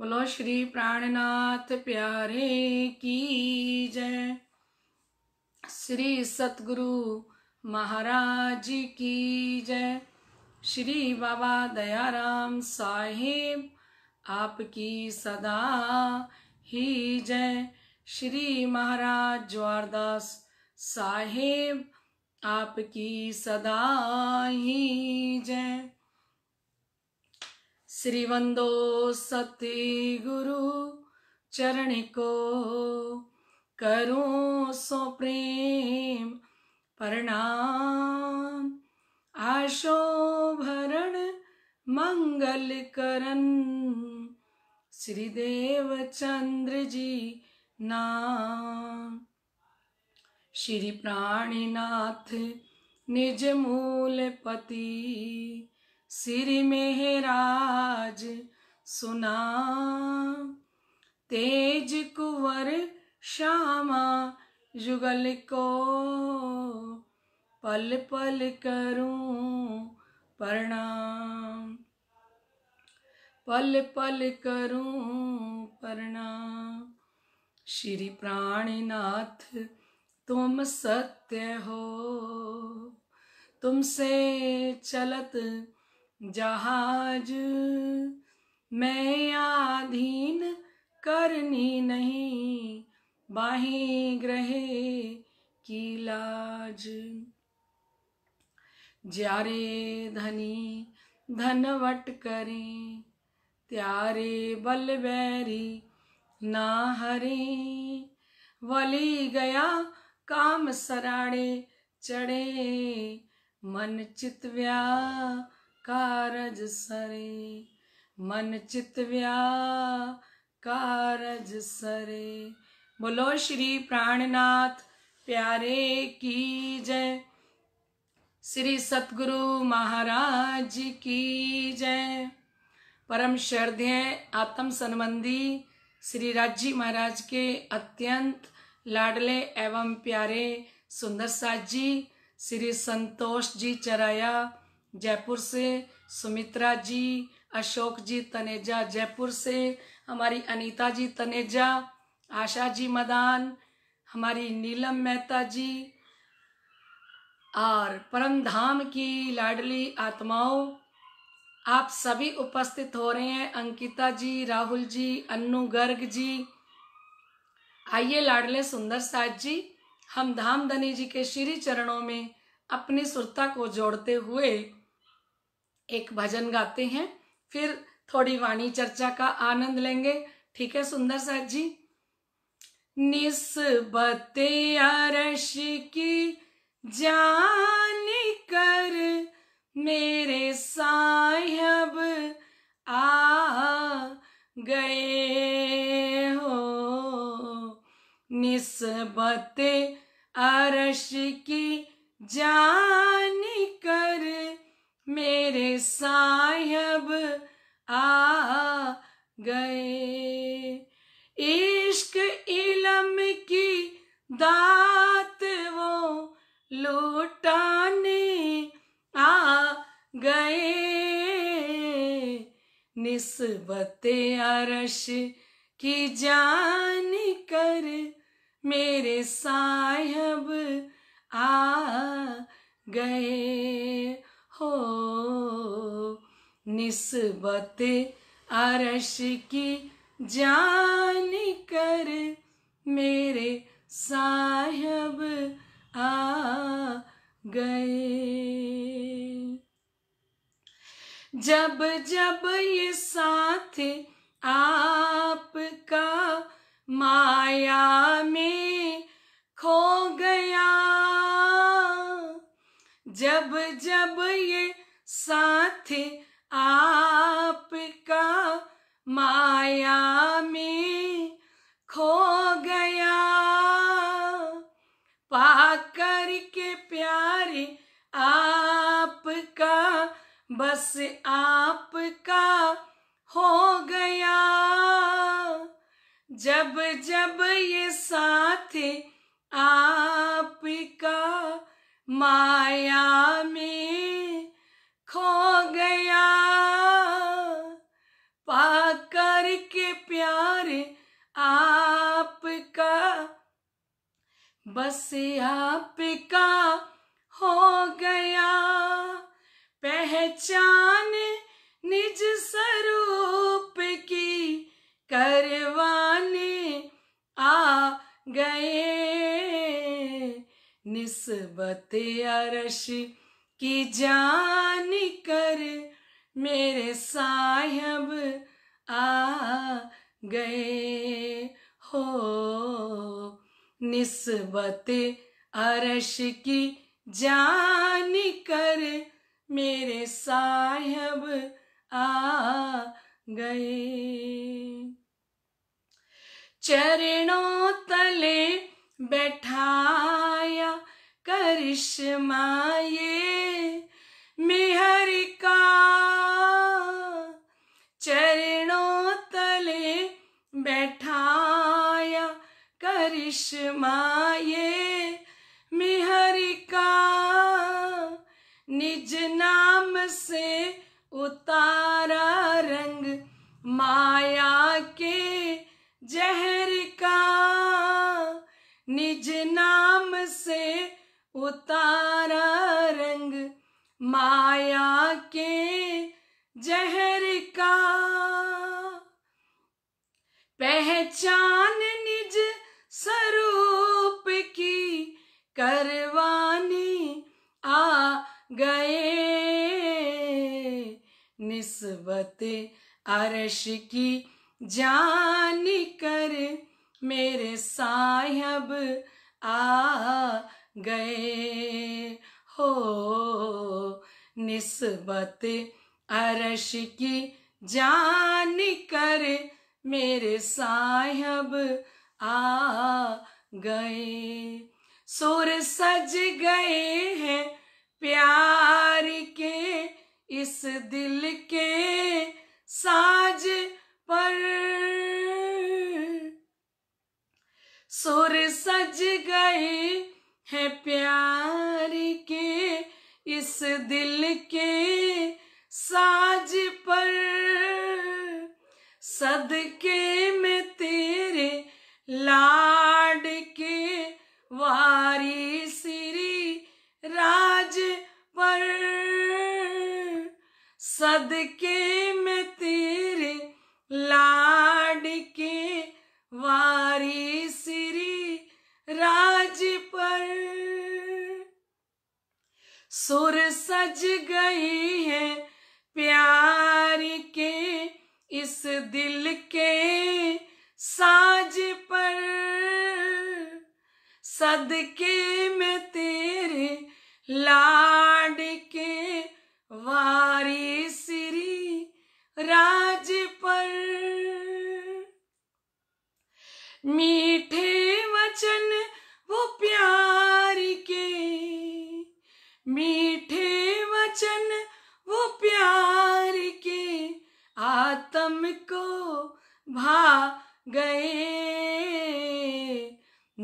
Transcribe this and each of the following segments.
बोलो श्री प्राणनाथ प्यारे की जय श्री सतगुरु महाराज की जय श्री बाबा दयाराम साहेब आपकी सदा ही जय श्री महाराज ज्वारदास साहेब आपकी सदा ही जय श्रीवंदो सती गुरु चरण को करो सो प्रेम प्रणाम आशो भरण मंगल करण श्री देव चंद्र जी नाम श्री प्राणीनाथ निज मूल पति सिर मेहराज सुना तेज कुंवर श्यामा जुगल को पल पल करूं प्रणाम पल पल करूं प्रणाम श्री प्राणीनाथ तुम सत्य हो तुमसे चलत जहाज मैं आधीन करनी नहीं बाही ग्रहे की लाज जारे धनी धनवट करें त्यारे बल बैरी ना हरे वली गया काम सराड़े चढ़े मन चितव्या कारज सरे मन चितव्या कारज सरे बोलो श्री प्राणनाथ प्यारे की जय श्री सतगुरु महाराज की जय परम श्रद्धेय आत्म संबंधी श्री राजी महाराज के अत्यंत लाडले एवं प्यारे सुंदर साजी जी श्री संतोष जी चराया जयपुर से सुमित्रा जी अशोक जी तनेजा जयपुर से हमारी अनीता जी तनेजा आशा जी मदान हमारी नीलम मेहता जी और परम धाम की लाडली आत्माओं आप सभी उपस्थित हो रहे हैं अंकिता जी राहुल जी अन्नू गर्ग जी आइए लाडले सुंदर साज जी हम धाम धनी जी के श्री चरणों में अपनी सुरता को जोड़ते हुए एक भजन गाते हैं फिर थोड़ी वाणी चर्चा का आनंद लेंगे ठीक है सुंदर साहब जी निस्बते अरश की जान कर मेरे साहब आ गए यश की जान कर मेरे साहब आ गए जब जब ये साथ आपका माया में खो गया जब जब ये साथ माया में खो गया पाकर के प्यारे आपका बस आपका हो गया जब जब ये साथ आपका माया में खो प्यार आपका बस आपका हो गया पहचान निज स्वरूप की करवाने आ गए निस्बत अरश की जान कर मेरे साहब आ गए हो निस्बत अरश की जान कर मेरे साहब आ गए चरणों तले बैठाया करिश्मा ये मेहर का विषमाये मिहरिका निज नाम से उतारा रंग माया के जहर का निज नाम से उतारा रंग माया के जहर का पहचान स्वरूप की करवानी आ गए निस्बत अरश की जान कर मेरे साहब आ गए हो निस्बत अरश की जान कर मेरे साहब आ गए सुर सज गए हैं प्यार के इस दिल के साज पर सुर सज गए हैं प्यार के इस दिल के साज पर सद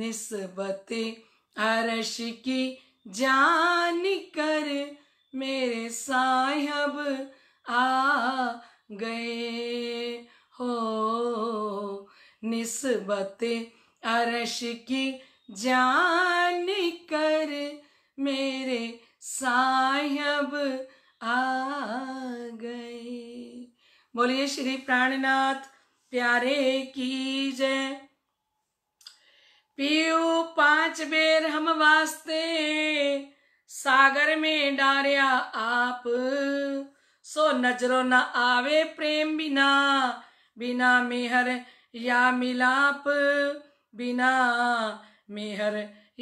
निस्बते अरश की जान कर मेरे साहब आ गए हो निस्बत अरश की जान कर मेरे साहब आ गए बोलिए श्री प्राणनाथ प्यारे की जय पियो पांच बेर हम वास्ते सागर में डारिया आप सो नजरो न आवे प्रेम बिना बिना मेहर या मिलाप बिना मेहर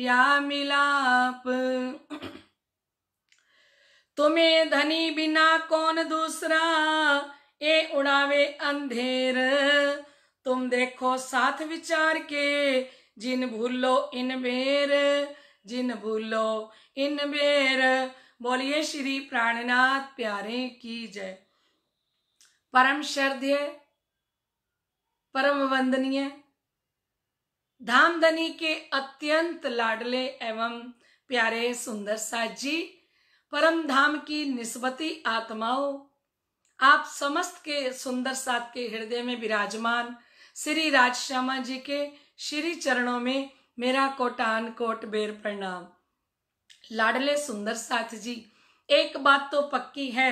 या मिलाप तुम्हें धनी बिना कौन दूसरा ए उड़ावे अंधेर तुम देखो साथ विचार के जिन भूलो इन बेर जिन भूलो इन बेर बोलिए श्री प्राणनाथ प्यारे की जय परम श्रद्धे परम वंदनीय धामधनी के अत्यंत लाडले एवं प्यारे सुंदर सा जी परम धाम की निस्बती आत्माओं आप समस्त के सुंदर साथ के हृदय में विराजमान श्री राजश्यामा जी के श्री चरणों में मेरा कोटान कोट बेर प्रणाम लाडले सुंदर साथ जी एक बात तो पक्की है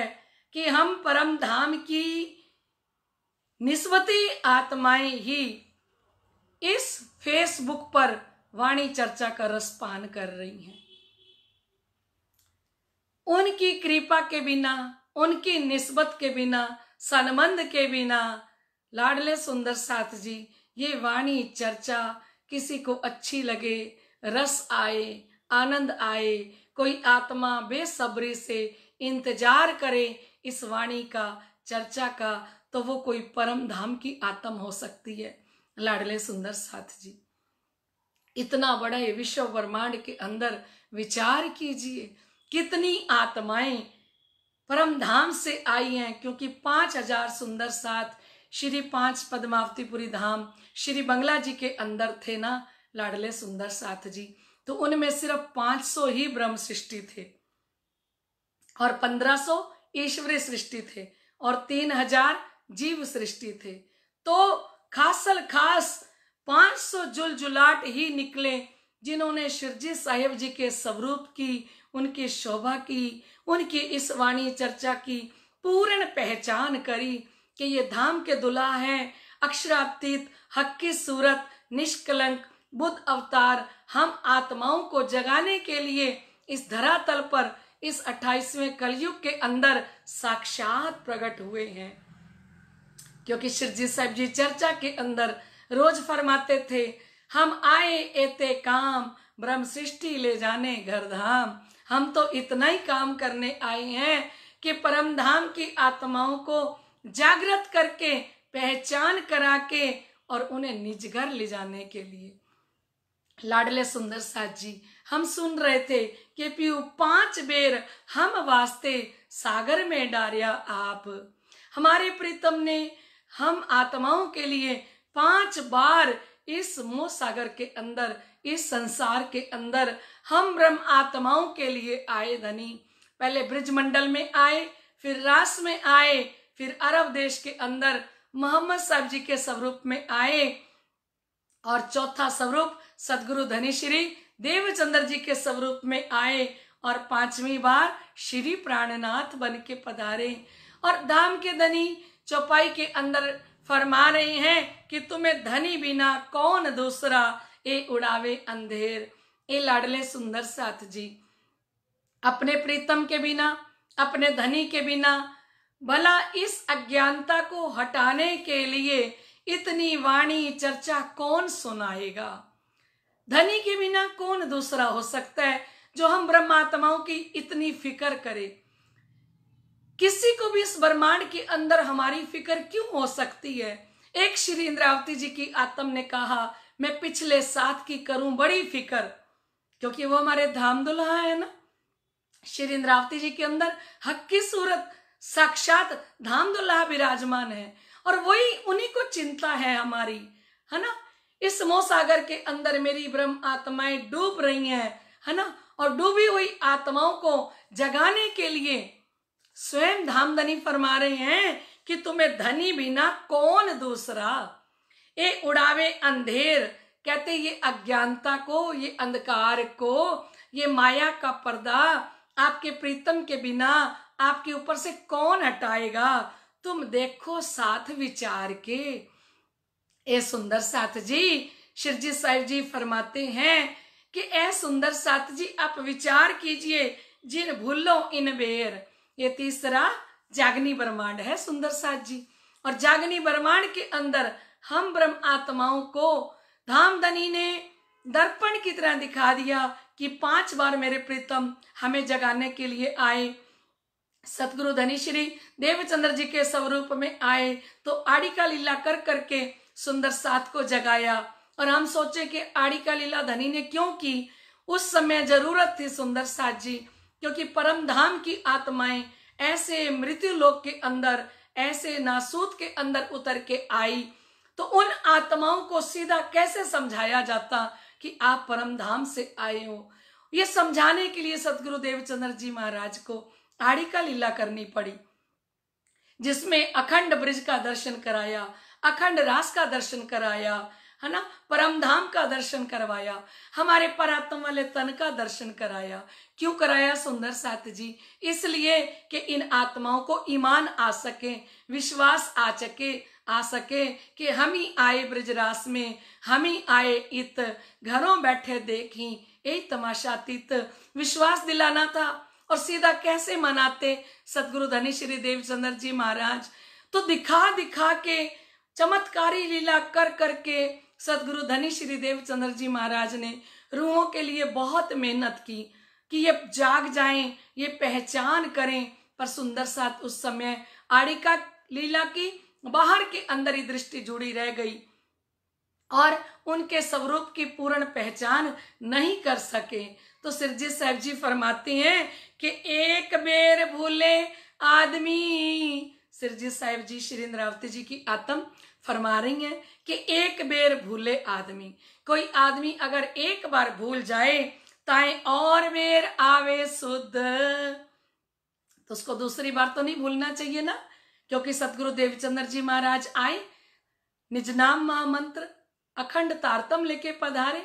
कि हम परम धाम की निस्वती आत्माएं ही इस फेसबुक पर वाणी चर्चा का रस पान कर रही हैं उनकी कृपा के बिना उनकी निस्बत के बिना सनमंद के बिना लाडले सुंदर साथ जी ये वाणी चर्चा किसी को अच्छी लगे रस आए आनंद आए कोई आत्मा बेसब्री से इंतजार करे इस वाणी का चर्चा का तो वो कोई परम धाम की आत्म हो सकती है लाडले सुंदर साथ जी इतना ये विश्व ब्रह्मांड के अंदर विचार कीजिए कितनी आत्माएं परम धाम से आई हैं क्योंकि पांच हजार सुंदर साथ श्री पांच पद्मावतीपुरी धाम श्री बंगला जी के अंदर थे ना लाडले सुंदर साथ जी तो उनमें सिर्फ 500 ही ब्रह्म सृष्टि थे और 1500 ईश्वरी सृष्टि थे और 3000 जीव सृष्टि थे तो खासल खास 500 जुल जुलाट ही निकले जिन्होंने शिवजी साहेब जी के स्वरूप की उनकी शोभा की उनकी इस वाणी चर्चा की पूर्ण पहचान करी कि ये धाम के दुला हैं अक्षरातीत हक की सूरत निष्कलंक बुद्ध अवतार हम आत्माओं को जगाने के लिए इस धरातल पर इस 28वें कलयुग के अंदर साक्षात प्रकट हुए हैं क्योंकि श्रीजी साहब जी चर्चा के अंदर रोज फरमाते थे हम आए एते काम ब्रह्म सृष्टि ले जाने घर धाम हम तो इतना ही काम करने आए हैं कि परम धाम की आत्माओं को जागृत करके पहचान करा के और उन्हें निज घर ले जाने के लिए लाडले सुंदर साहब जी हम सुन रहे थे कि पीयू पांच बेर हम वास्ते सागर में डारिया आप हमारे प्रीतम ने हम आत्माओं के लिए पांच बार इस मोह सागर के अंदर इस संसार के अंदर हम ब्रह्म आत्माओं के लिए आए धनी पहले मंडल में आए फिर रास में आए फिर अरब देश के अंदर मोहम्मद साहब जी के स्वरूप में आए और चौथा स्वरूप सदगुरु धनी देव देवचंद्र जी के स्वरूप में आए और पांचवी बार श्री प्राणनाथ बन के पधारे और धाम के धनी चौपाई के अंदर फरमा रहे हैं कि तुम्हें धनी बिना कौन दूसरा ए उड़ावे अंधेर ए लाडले सुंदर साथ जी अपने प्रीतम के बिना अपने धनी के बिना भला इस अज्ञानता को हटाने के लिए इतनी वाणी चर्चा कौन सुनाएगा धनी के बिना कौन दूसरा हो सकता है जो हम ब्रह्मात्माओं की इतनी फिक्र करे किसी को भी इस ब्रह्मांड के अंदर हमारी फिक्र क्यों हो सकती है एक श्री इंद्रावती जी की आत्म ने कहा मैं पिछले साथ की करूं बड़ी फिक्र क्योंकि वो हमारे धाम दुल्हा है ना श्री इंद्रावती जी के अंदर हक की सूरत साक्षात धाम दुल्हा विराजमान है और वही उन्हीं को चिंता है हमारी है ना इस सागर के अंदर मेरी ब्रह्म आत्माएं डूब रही है है ना और डूबी हुई आत्माओं को जगाने के लिए स्वयं धामधनी फरमा रहे हैं कि तुम्हें धनी बिना कौन दूसरा ये उड़ावे अंधेर कहते ये अज्ञानता को ये अंधकार को ये माया का पर्दा आपके प्रीतम के बिना आपके ऊपर से कौन हटाएगा तुम देखो साथ विचार के ए सुंदर साथ जी शिवजी साहिब जी फरमाते हैं कि ए सुंदर साथ जी आप विचार कीजिए जिन भूलो इन बेर ये तीसरा जागनी ब्रह्मांड है सुंदर साथ जी और जागनी ब्रह्मांड के अंदर हम ब्रह्म आत्माओं को धाम धनी ने दर्पण की तरह दिखा दिया कि पांच बार मेरे प्रीतम हमें जगाने के लिए आए सतगुरु धनी श्री देवचंद्र जी के स्वरूप में आए तो आड़ी का लीला कर करके सुंदर सात को जगाया और हम सोचे कि आड़ी का लीला धनी ने क्यों की उस समय जरूरत थी सुंदर सात जी क्योंकि परम धाम की आत्माएं ऐसे मृत्यु लोक के अंदर ऐसे नासूत के अंदर उतर के आई तो उन आत्माओं को सीधा कैसे समझाया जाता कि आप परम धाम से आए हो यह समझाने के लिए सतगुरु देवचंद्र जी महाराज को आड़ी का लीला करनी पड़ी जिसमें अखंड ब्रिज का दर्शन कराया अखंड रास का दर्शन कराया है ना परम धाम का दर्शन करवाया हमारे परात्म वाले तन का दर्शन कराया क्यों कराया सुंदर सात जी इसलिए कि इन आत्माओं को ईमान आ सके विश्वास आ सके आ सके कि हम ही आए ब्रजरास में हम ही आए इत घरों बैठे देखी ए तमाशा तमाशातीत विश्वास दिलाना था और सीधा कैसे मनाते सतगुरु धनी श्री देव चंद्र जी महाराज तो दिखा दिखा के चमत्कारी लीला कर करके सतगुरु धनी श्री देव चंद्र जी महाराज ने रूहों के लिए बहुत मेहनत की कि ये जाग जाएं ये पहचान करें पर सुंदर साथ उस समय आड़िका लीला की बाहर के अंदर ही दृष्टि जुड़ी रह गई और उनके स्वरूप की पूर्ण पहचान नहीं कर सके तो सिरजी साहब जी फरमाते हैं कि एक बेर भूले आदमी सिरजी साहब जी श्री इंद्रावती जी की आत्म फरमा रही है कि एक बेर भूले आदमी कोई आदमी अगर एक बार भूल जाए ताए और बेर आवे शुद्ध तो उसको दूसरी बार तो नहीं भूलना चाहिए ना क्योंकि सदगुरु देवचंद्र जी महाराज आए निज नाम महामंत्र अखंड तारतम लेके पधारे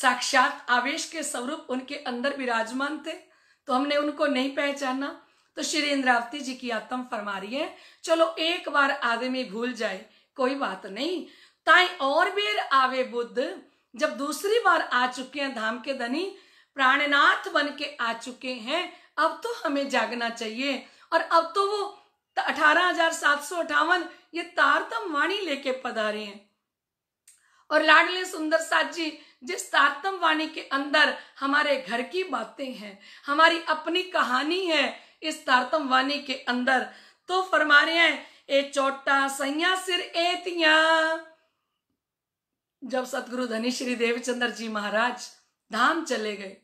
साक्षात आवेश के स्वरूप उनके अंदर विराजमान थे तो हमने उनको नहीं पहचाना तो श्री इंद्रावती जी की आत्म फरमा रही है चलो एक बार आदमी भूल जाए कोई बात नहीं ताई और बेर आवे बुद्ध जब दूसरी बार आ चुके हैं धाम के धनी प्राणनाथ बन के आ चुके हैं अब तो हमें जागना चाहिए और अब तो वो तो अठारह हजार सात सौ अठावन ये तारतम तो वाणी लेके पधारे हैं और लाडले सुंदर साथ जी जिस तारतम तो वाणी के अंदर हमारे घर की बातें हैं हमारी अपनी कहानी है इस तारतम वाणी के अंदर तो फरमा रहे हैं ए चोटा सैया सिर एतिया जब सतगुरु धनी श्री देवचंद्र जी महाराज धाम चले गए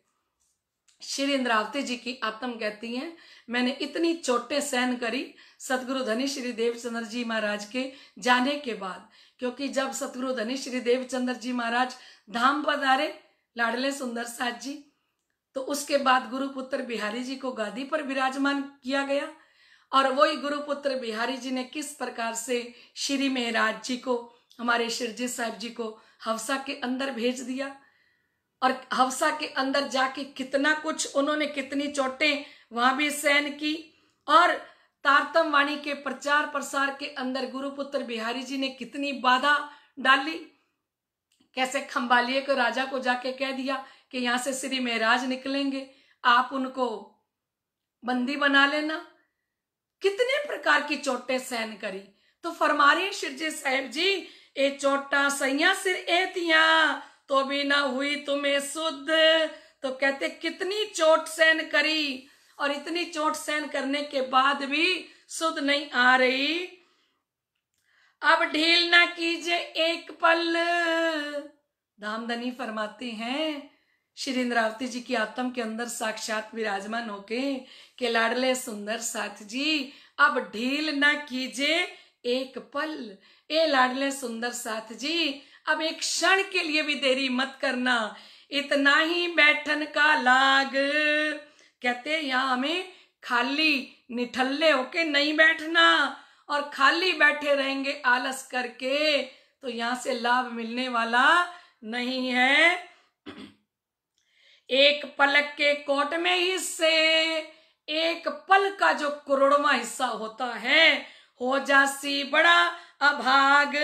श्री इंद्रावती जी की आत्म कहती हैं मैंने इतनी चोटें सहन करी सतगुरु धनी श्री देवचंद्र जी महाराज के जाने के बाद क्योंकि जब सतगुरु धनी श्री देवचंद्र जी महाराज धाम पधारे लाडले सुंदर साथ जी तो उसके बाद गुरुपुत्र बिहारी जी को गादी पर विराजमान किया गया और वही गुरुपुत्र बिहारी जी ने किस प्रकार से श्री मेहराज जी को हमारे शिरजी साहब जी को हवसा के अंदर भेज दिया और हवसा के अंदर जाके कितना कुछ उन्होंने कितनी चोटें वहां भी सहन की और तारतम वाणी के प्रचार प्रसार के अंदर गुरुपुत्र बिहारी जी ने कितनी बाधा डाली कैसे खंबालिये को राजा को जाके कह दिया कि यहां से श्री महराज निकलेंगे आप उनको बंदी बना लेना कितने प्रकार की चोटें सहन करी तो फरमा रहे साहेब जी ए चोटा सैया सिर ए तो भी ना हुई तुम्हें शुद्ध तो कहते कितनी चोट सहन करी और इतनी चोट सहन करने के बाद भी शुद्ध नहीं आ रही अब ढील ना कीजिए एक पल धामधनी फरमाते हैं श्री इंद्रावती जी की आत्म के अंदर साक्षात विराजमान होके के लाडले सुंदर साथ जी अब ढील ना कीजिए एक पल ए लाडले सुंदर साथ जी अब एक क्षण के लिए भी देरी मत करना इतना ही बैठन का लाग कहते यहाँ हमें खाली निठल्ले होके नहीं बैठना और खाली बैठे रहेंगे आलस करके तो यहाँ से लाभ मिलने वाला नहीं है एक पलक के कोट में हिस्से एक पल का जो करोड़वा हिस्सा होता है हो जासी बड़ा अभाग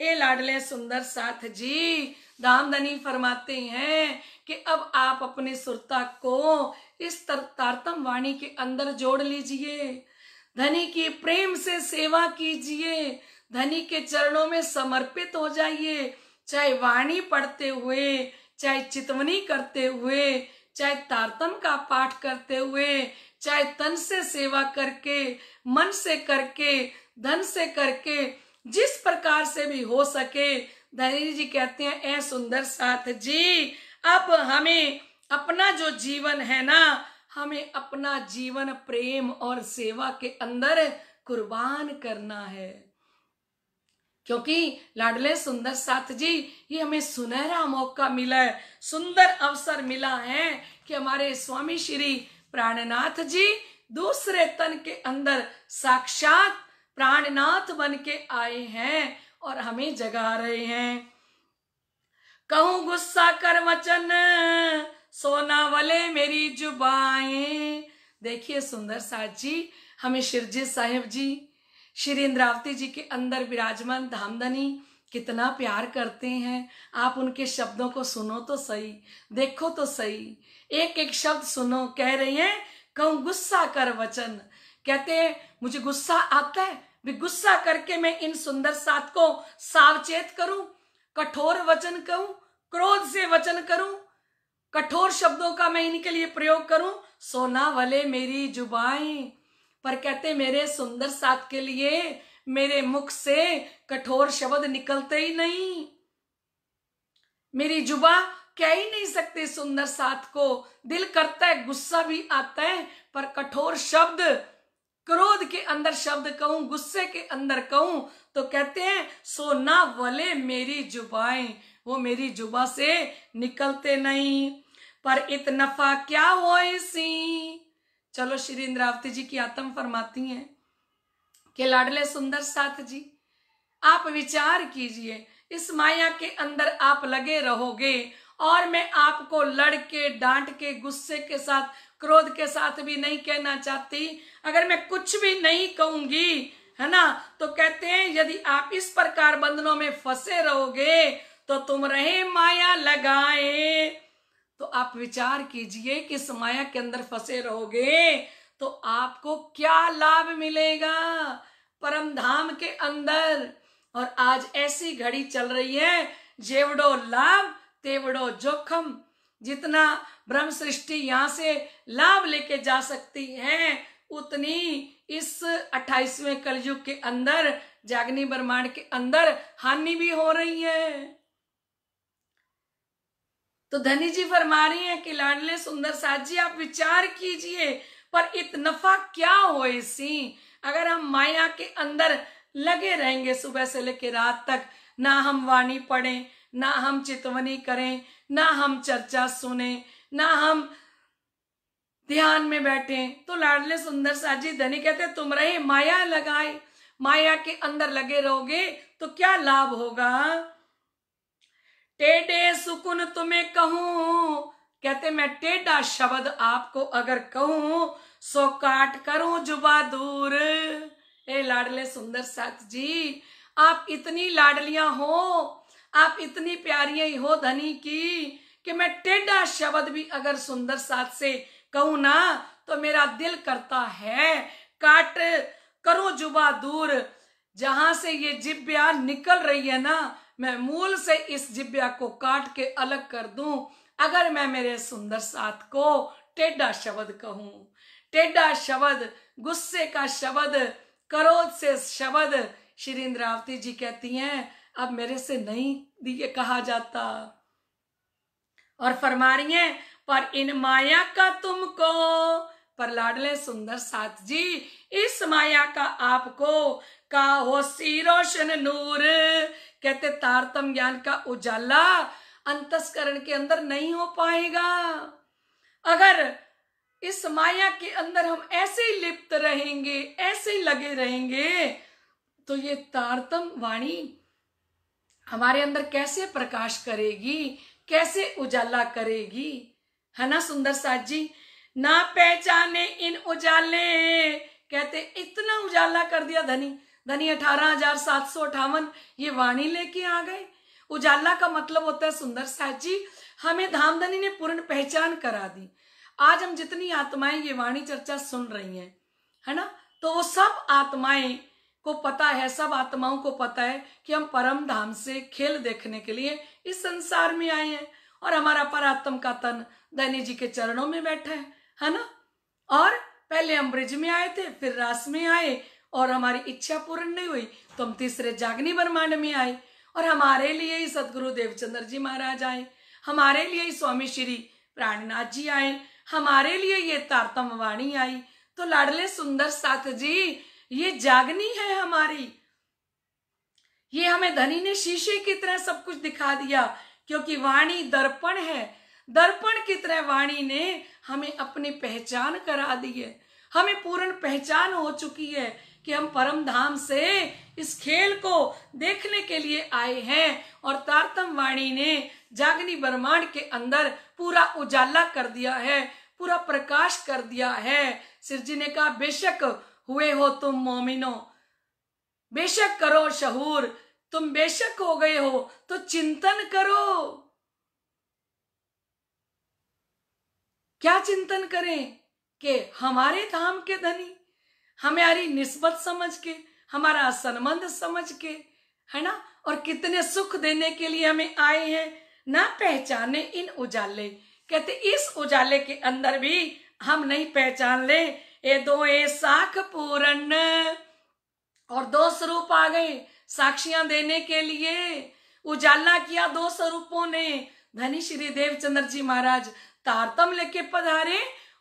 ए लाडले सुंदर साथ जी दामदनी फरमाते हैं कि अब आप अपने सुरता को इस तारतम वाणी के अंदर जोड़ लीजिए धनी की प्रेम से सेवा कीजिए धनी के चरणों में समर्पित हो जाइए चाहे वाणी पढ़ते हुए चाहे चितवनी करते हुए चाहे तारतम का पाठ करते हुए चाहे तन से सेवा करके मन से करके धन से करके जिस प्रकार से भी हो सके धनी जी कहते हैं ए सुंदर साथ जी अब हमें अपना जो जीवन है ना हमें अपना जीवन प्रेम और सेवा के अंदर कुर्बान करना है क्योंकि लाडले सुंदर साथ जी ये हमें सुनहरा मौका मिला है सुंदर अवसर मिला है कि हमारे स्वामी श्री प्राणनाथ जी दूसरे तन के अंदर साक्षात प्राणनाथ बन के आए हैं और हमें जगा रहे हैं कहूं गुस्सा कर वचन सोना वाले मेरी जुबाए देखिए सुंदर साहब जी हमें शिरजी साहेब जी श्री इंद्रावती जी के अंदर विराजमान धामधनी कितना प्यार करते हैं आप उनके शब्दों को सुनो तो सही देखो तो सही एक एक शब्द सुनो कह रही हैं कहूँ गुस्सा कर वचन कहते हैं मुझे गुस्सा आता है भी गुस्सा करके मैं इन सुंदर साथ को सावचेत करूं कठोर वचन करूं क्रोध से वचन करूं कठोर शब्दों का मैं इनके लिए प्रयोग करूं सोना वाले मेरी जुबाएं पर कहते मेरे सुंदर साथ के लिए मेरे मुख से कठोर शब्द निकलते ही नहीं मेरी जुबा कह ही नहीं सकते सुंदर साथ को दिल करता है गुस्सा भी आता है पर कठोर शब्द क्रोध के अंदर शब्द कहूं गुस्से के अंदर कहूं तो कहते हैं सोना वले मेरी जुबाएं वो मेरी जुबा से निकलते नहीं पर इत नफा क्या हो सी चलो श्री इंद्रावती जी की आत्म फरमाती हैं कि लाडले सुंदर साथ जी आप विचार कीजिए इस माया के अंदर आप लगे रहोगे और मैं आपको लड़ के डांट के गुस्से के साथ क्रोध के साथ भी नहीं कहना चाहती अगर मैं कुछ भी नहीं कहूंगी है ना तो कहते हैं यदि आप इस प्रकार बंधनों में फंसे रहोगे तो तुम रहे माया लगाए तो आप विचार कीजिए कि इस माया के अंदर फंसे रहोगे तो आपको क्या लाभ मिलेगा परम धाम के अंदर और आज ऐसी घड़ी चल रही है जेवडो लाभ तेवड़ो जोखम जितना ब्रह्म सृष्टि यहाँ से लाभ लेके जा सकती है उतनी इस अट्ठाईसवें कलयुग के अंदर जागनी ब्रह्मांड के अंदर हानि भी हो रही है तो धनी जी फरमा रही है कि लाडले सुंदर साथ जी आप विचार कीजिए पर इत नफा क्या हो इसी अगर हम माया के अंदर लगे रहेंगे सुबह से लेकर रात तक ना हम वाणी पढ़ें ना हम चेतवनी करें ना हम चर्चा सुने ना हम ध्यान में बैठे तो लाडले सुंदर जी धनी कहते तुम रहे माया लगाए माया के अंदर लगे रहोगे तो क्या लाभ होगा टेढ़े सुकुन तुम्हें कहूं कहते मैं टेढ़ा शब्द आपको अगर कहूं सो काट करूं जुबा दूर ए लाडले सुंदर साथ जी आप इतनी लाडलियां हो आप इतनी प्यारी हो धनी की कि मैं टेढ़ा शब्द भी अगर सुंदर साथ से कहूं ना तो मेरा दिल करता है काट करो जुबा दूर जहां से ये जिब्या निकल रही है ना मैं मूल से इस जिब्या को काट के अलग कर दूं अगर मैं मेरे सुंदर साथ को टेढ़ा शब्द कहूं टेढ़ा शब्द गुस्से का शब्द करोध से शब्द श्री इंद्रावती जी कहती हैं अब मेरे से नहीं दिए कहा जाता और फरमा रही है पर इन माया का तुमको पर लाडले सुंदर साथ जी इस माया का आपको का हो सी रोशन नूर कहते तारतम ज्ञान का उजाला अंतस्करण के अंदर नहीं हो पाएगा अगर इस माया के अंदर हम ऐसे ही लिप्त रहेंगे ऐसे ही लगे रहेंगे तो ये तारतम वाणी हमारे अंदर कैसे प्रकाश करेगी कैसे उजाला करेगी है ना सुंदर साथ जी ना पहचाने इन उजाले कहते इतना उजाला कर दिया धनी धनी अठारह हजार सात सौ अठावन ये वाणी लेके आ गए उजाला का मतलब होता है सुंदर साहब जी हमें धामधनी ने पूर्ण पहचान करा दी आज हम जितनी आत्माएं ये वाणी चर्चा सुन रही हैं है ना तो वो सब आत्माएं को पता है सब आत्माओं को पता है कि हम परम धाम से खेल देखने के लिए इस संसार में आए हैं और हमारा परात्म का तन धनी जी के चरणों में बैठा है है ना और पहले हम ब्रिज में आए थे फिर रास में आए और हमारी इच्छा पूर्ण नहीं हुई तो हम तीसरे जागनी ब्रह्मांड में आए और हमारे लिए ही सदगुरु देवचंद्र जी महाराज आए हमारे लिए ही स्वामी श्री प्राणनाथ जी आए हमारे लिए ये तारतम वाणी आई तो लाडले सुंदर साथ जी ये जागनी है हमारी ये हमें धनी ने शीशे की तरह सब कुछ दिखा दिया क्योंकि वाणी दर्पण है दर्पण की तरह वाणी ने हमें अपनी पहचान करा दी है हमें पूर्ण पहचान हो चुकी है कि हम परम धाम से इस खेल को देखने के लिए आए हैं और तारतम वाणी ने जागनी ब्रह्मांड के अंदर पूरा उजाला कर दिया है पूरा प्रकाश कर दिया है सिर जी ने कहा बेशक हुए हो तुम मोमिनो बेशक करो शहूर तुम बेशक हो गए हो तो चिंतन करो क्या चिंतन करें कि हमारे धाम के धनी हमारी निस्बत समझ के हमारा संबंध समझ के है ना और कितने सुख देने के लिए हमें आए हैं ना पहचाने इन उजाले कहते इस उजाले के अंदर भी हम नहीं पहचान ले ये दो ए साख पूर्ण और दो स्वरूप आ गए साक्षियां देने के लिए उजाला किया दो स्वरूपों ने धनी श्री देवचंद्र जी महाराज तारतम लेके पधारे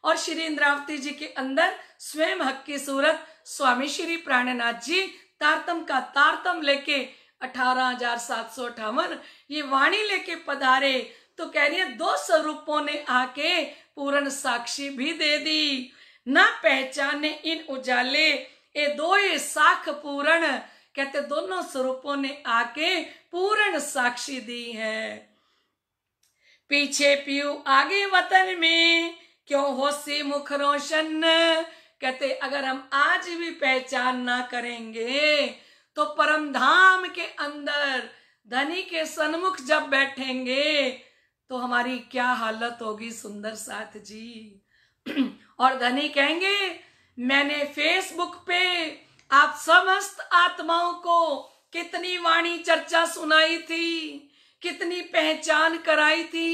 और श्री इंद्रावती जी के अंदर स्वयं हक की सूरत स्वामी श्री प्राणनाथ जी तारतम का तारतम लेके अठारह हजार सात सौ अठावन ये वाणी लेके पधारे तो कह रही है दो स्वरूपों ने आके पूर्ण साक्षी भी दे दी ना पहचाने इन उजाले ए दो साख पूरण कहते दोनों स्वरूपों ने आके पूर्ण साक्षी दी है पीछे पीयू आगे वतन में क्यों हो सी मुख रोशन कहते अगर हम आज भी पहचान ना करेंगे तो परम धाम के अंदर धनी के सन्मुख जब बैठेंगे तो हमारी क्या हालत होगी सुंदर साथ जी और धनी कहेंगे मैंने फेसबुक पे आप समस्त आत्माओं को कितनी वाणी चर्चा सुनाई थी कितनी पहचान कराई थी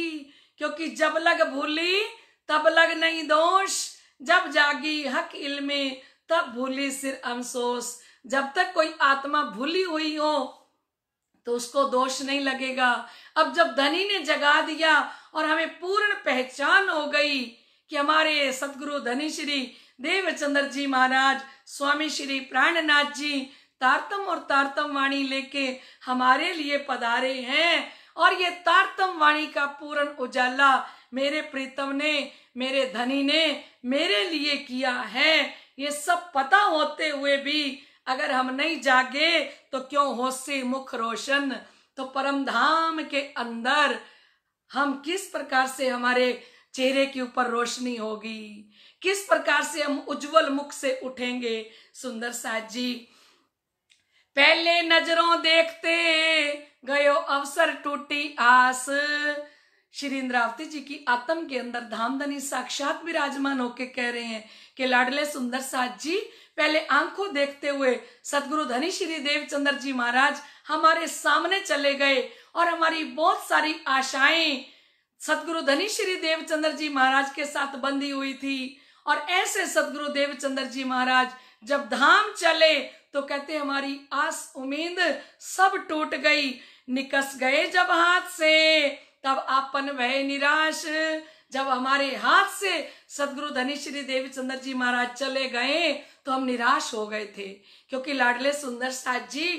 क्योंकि जब लग भूली तब लग नहीं दोष जब जागी हक इल्मे तब भूली सिर अमसोस जब तक कोई आत्मा भूली हुई हो तो उसको दोष नहीं लगेगा अब जब धनी ने जगा दिया और हमें पूर्ण पहचान हो गई कि हमारे सदगुरु धनी श्री देवचंद्र जी महाराज स्वामी श्री प्राणनाथ जी तारतम और तारतम वाणी लेके हमारे लिए पधारे हैं और ये तारतम वाणी का पूर्ण उजाला मेरे प्रीतम ने मेरे धनी ने मेरे लिए किया है ये सब पता होते हुए भी अगर हम नहीं जागे तो क्यों से मुख रोशन तो परम धाम के अंदर हम किस प्रकार से हमारे चेहरे के ऊपर रोशनी होगी किस प्रकार से हम उज्जवल मुख से उठेंगे सुंदर साथ जी पहले नजरों देखते गयो अवसर टूटी आस श्री इंद्रावती जी की आत्म के अंदर धामधनी साक्षात विराजमान होके कह रहे हैं कि लाडले सुंदर साथ जी पहले आंखों देखते हुए सदगुरु धनी श्री देवचंद्र जी महाराज हमारे सामने चले गए और हमारी बहुत सारी आशाएं सतगुरु धनी श्री देवचंद्र जी महाराज के साथ बंदी हुई थी और ऐसे सतगुरु देवचंद्र जी महाराज जब धाम चले तो कहते हमारी आस उम्मीद सब टूट गई निकस गए जब हाथ से तब आपन वह निराश जब हमारे हाथ से सदगुरु धनी श्री देवचंद्र जी महाराज चले गए तो हम निराश हो गए थे क्योंकि लाडले सुंदर साहब जी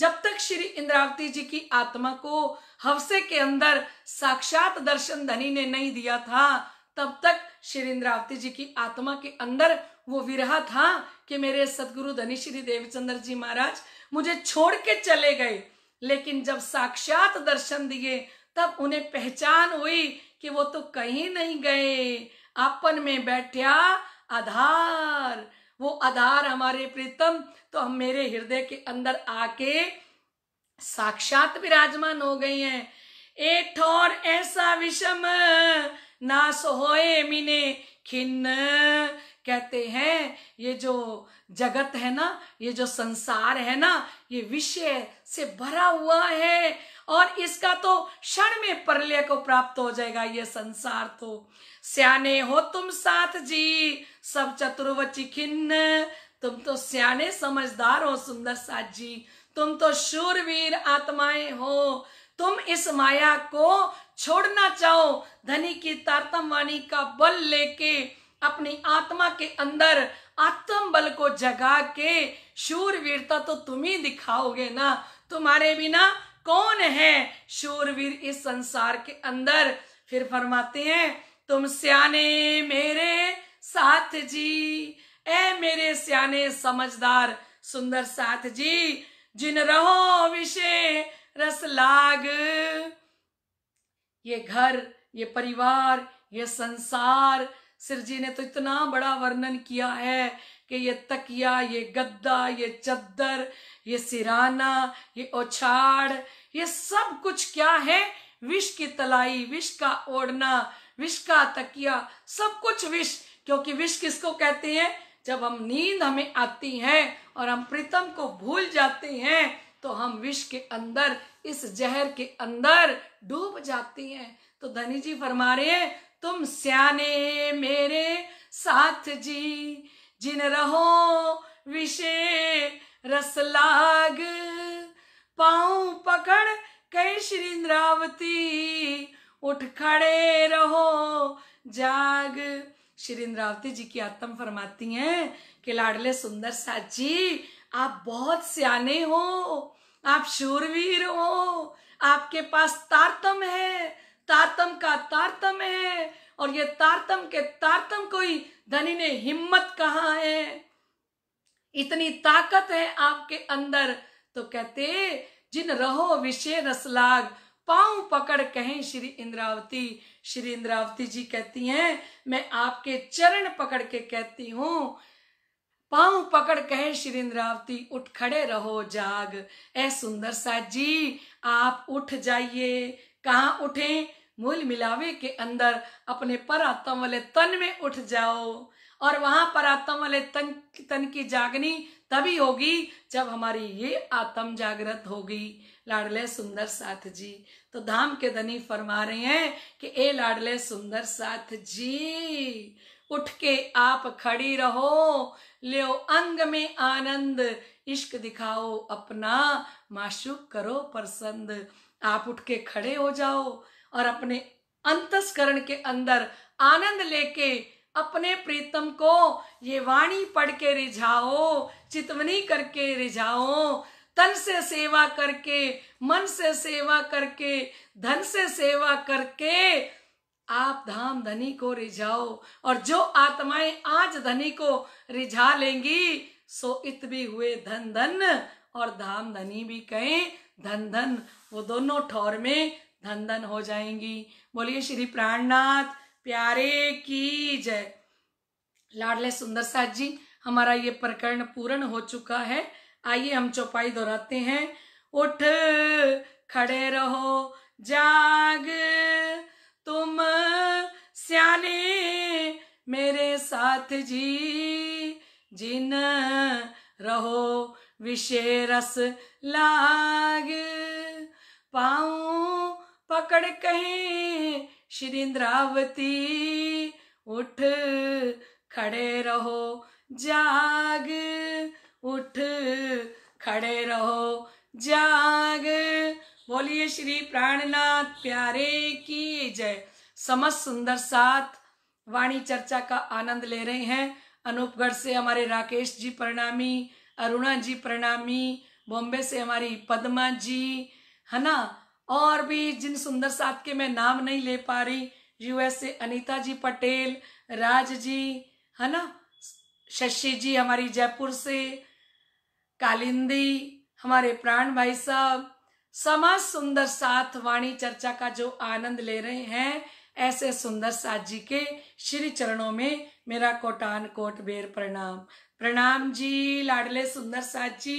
जब तक श्री इंद्रावती जी की आत्मा को हवसे के अंदर साक्षात दर्शन धनी ने नहीं दिया था तब तक श्री इंद्रावती जी की आत्मा के अंदर वो विरह था कि मेरे सदगुरु धनी श्री देवचंद्र जी महाराज मुझे छोड़ के चले गए लेकिन जब साक्षात दर्शन दिए तब उन्हें पहचान हुई कि वो तो कहीं नहीं गए अपन में बैठा आधार वो आधार हमारे प्रीतम तो हम मेरे हृदय के अंदर आके साक्षात विराजमान हो गई हैं एक ठोर ऐसा विषम नाश होए मिने खिन्न कहते हैं ये जो जगत है ना ये जो संसार है ना ये विषय से भरा हुआ है और इसका तो क्षण में परलय को प्राप्त हो जाएगा ये संसार तो सियाने हो तुम साथ जी सब चतुर्वची खिन्न तुम तो सियाने समझदार हो सुंदर साथ जी तुम तो शूरवीर आत्माएं हो तुम इस माया को छोड़ना चाहो धनी की तारतम वाणी का बल लेके अपनी आत्मा के अंदर आत्म बल को जगा के शूरवीरता तो तुम ही दिखाओगे ना तुम्हारे बिना कौन है शूरवीर इस संसार के अंदर फिर फरमाते हैं तुम सियाने मेरे साथ जी ए मेरे सियाने समझदार सुंदर साथ जी जिन रहो विषे रस लाग ये घर ये परिवार ये संसार सिर जी ने तो इतना बड़ा वर्णन किया है कि ये तकिया ये गद्दा ये चद्दर ये सिराना ये ओछाड़ ये सब कुछ क्या है विष की तलाई विष का ओढ़ना विष का तकिया सब कुछ विष क्योंकि विष किसको कहते हैं जब हम नींद हमें आती है और हम प्रीतम को भूल जाते हैं तो हम विष के अंदर इस जहर के अंदर डूब जाती हैं तो धनी जी फरमा रहे हैं तुम सियाने मेरे साथ जी जिन रहो विषे रस लाग पाऊ पकड़ कई इंद्रावती उठ खड़े रहो जाग श्री इंद्रावती जी की आत्म फरमाती हैं कि लाडले सुंदर साथ जी आप बहुत सियाने हो आप शूरवीर हो आपके पास तारतम है तारतम का तारतम है और ये तारतम के तारतम कोई धनी ने हिम्मत कहा है इतनी ताकत है आपके अंदर तो कहते जिन रहो विषय रसलाग पांव पकड़ कहें श्री इंद्रावती श्री इंद्रावती जी कहती हैं मैं आपके चरण पकड़ के कहती हूं पांव पकड़ कहे श्री इंद्रावती उठ खड़े रहो जाग ऐ सुंदर सा जी आप उठ जाइए कहाँ उठे मूल मिलावे के अंदर अपने परातम वाले तन में उठ जाओ और वहां पर आत्म वाले तन तन की जागनी तभी होगी जब हमारी ये आत्म जागृत होगी लाडले सुंदर साथ जी तो धाम के धनी फरमा रहे हैं कि ए लाडले सुंदर साथ जी उठ के आप खड़ी रहो ले अंग में आनंद इश्क दिखाओ अपना माशुक करो प्रसन्द आप उठ के खड़े हो जाओ और अपने अंतस्करण के अंदर आनंद लेके अपने प्रीतम को ये वाणी पढ़ के रिझाओ चितवनी करके रिझाओ तन से सेवा करके मन से सेवा करके धन से सेवा करके आप धाम धनी को रिझाओ और जो आत्माएं आज धनी को रिझा लेंगी सो इत भी हुए धन धन और धाम धनी भी कहें धन धन वो दोनों ठौर में धन धन हो जाएंगी बोलिए श्री प्राणनाथ प्यारे की जय लाडले सुंदर साथ जी हमारा ये प्रकरण पूर्ण हो चुका है आइए हम चौपाई दोहराते हैं उठ खड़े रहो जाग तुम सियाने मेरे साथ जी जिन रहो विशेरस रस लाग पाओ पकड़ कहीं श्री इंद्रावती उठ खड़े रहो जाग उठ खड़े रहो जाग बोलिए श्री प्राणनाथ प्यारे की जय समस्त सुंदर साथ वाणी चर्चा का आनंद ले रहे हैं अनूपगढ़ से हमारे राकेश जी प्रणामी अरुणा जी प्रणामी बॉम्बे से हमारी पद्मा जी है ना और भी जिन सुंदर साथ के मैं नाम नहीं ले पा रही यूएस से अनीता जी पटेल राज जी है ना शशि जी हमारी जयपुर से कालिंदी हमारे प्राण भाई साहब समाज सुंदर साथ वाणी चर्चा का जो आनंद ले रहे हैं ऐसे सुंदर साथ जी के श्री चरणों में मेरा कोटान कोट बेर प्रणाम प्रणाम जी लाडले सुंदर साथ जी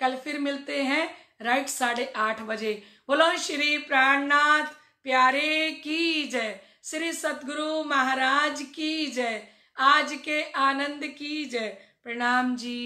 कल फिर मिलते हैं राइट साढ़े आठ बजे बोलो श्री प्राणनाथ प्यारे की जय श्री सतगुरु महाराज की जय आज के आनंद की जय प्रणाम जी